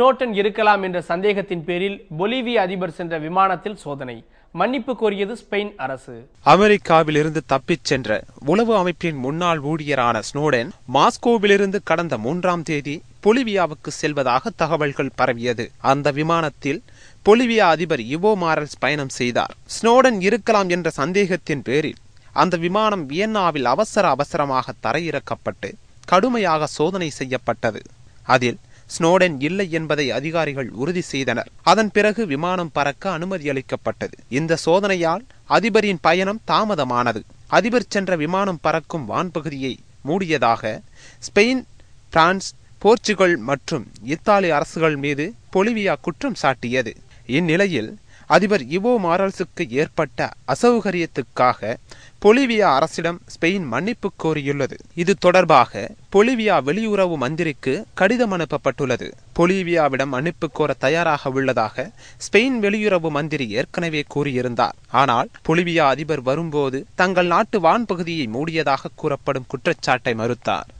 நோட்டன் இருக்கலாம் என்ற சந்தேகத்தின் பேரில் பொலிவிய அதிபர் சென்ற விமானத்தில் சோதனை மன்னிப்பு கோரியது ஸ்பெயின் அரசு அமெரிக்காவிலிருந்து தப்பிச் சென்ற உளவு அமைப்பின் முன்னாள் ஊழியரான ஸ்னோடன் மாஸ்கோவிலிருந்து கடந்த மூன்றாம் தேதி பொலிவியாவுக்கு செல்வதாக தகவல்கள் பரவியது அந்த விமானத்தில் பொலிவியா அதிபர் இவோ மாரல்ஸ் பயணம் செய்தார் ஸ்னோடன் இருக்கலாம் என்ற சந்தேகத்தின் பேரில் அந்த விமானம் வியன்னாவில் அவசர அவசரமாக தரையிறக்கப்பட்டு கடுமையாக சோதனை செய்யப்பட்டது அதில் ஸ்னோடன் இல்லை என்பதை அதிகாரிகள் உறுதி செய்தனர் அதன் பிறகு விமானம் பறக்க அனுமதி அளிக்கப்பட்டது இந்த சோதனையால் அதிபரின் பயணம் தாமதமானது அதிபர் சென்ற விமானம் பறக்கும் வான்பகுதியை மூடியதாக ஸ்பெயின் பிரான்ஸ் போர்ச்சுகல் மற்றும் இத்தாலி அரசுகள் மீது பொலிவியா குற்றம் சாட்டியது இந்நிலையில் அதிபர் இவோ மாரல்ஸுக்கு ஏற்பட்ட அசௌகரியத்துக்காக பொலிவியா அரசிடம் ஸ்பெயின் மன்னிப்பு கோரியுள்ளது இது தொடர்பாக பொலிவியா வெளியுறவு மந்திரிக்கு கடிதம் அனுப்பப்பட்டுள்ளது பொலிவியாவிடம் மன்னிப்பு கோர தயாராக உள்ளதாக ஸ்பெயின் வெளியுறவு மந்திரி ஏற்கனவே கூறியிருந்தார் ஆனால் பொலிவியா அதிபர் வரும்போது தங்கள் நாட்டு வான்பகுதியை மூடியதாக கூறப்படும் குற்றச்சாட்டை மறுத்தார்